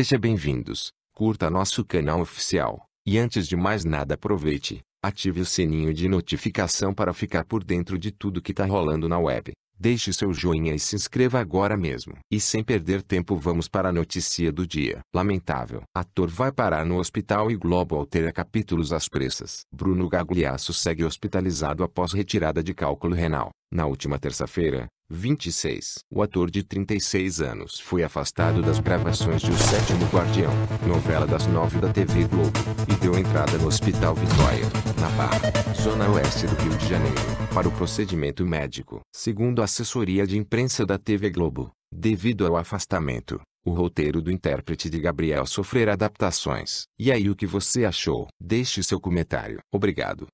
Seja bem-vindos, curta nosso canal oficial, e antes de mais nada aproveite, ative o sininho de notificação para ficar por dentro de tudo que tá rolando na web. Deixe seu joinha e se inscreva agora mesmo. E sem perder tempo vamos para a notícia do dia. Lamentável. Ator vai parar no hospital e Globo altera capítulos às pressas. Bruno Gagliasso segue hospitalizado após retirada de cálculo renal. Na última terça-feira, 26. O ator de 36 anos foi afastado das gravações de O Sétimo Guardião, novela das nove da TV Globo, e deu entrada no Hospital Vitória, na Barra, zona oeste do Rio de Janeiro, para o procedimento médico. Segundo a assessoria de imprensa da TV Globo, devido ao afastamento, o roteiro do intérprete de Gabriel sofrerá adaptações. E aí o que você achou? Deixe seu comentário. Obrigado.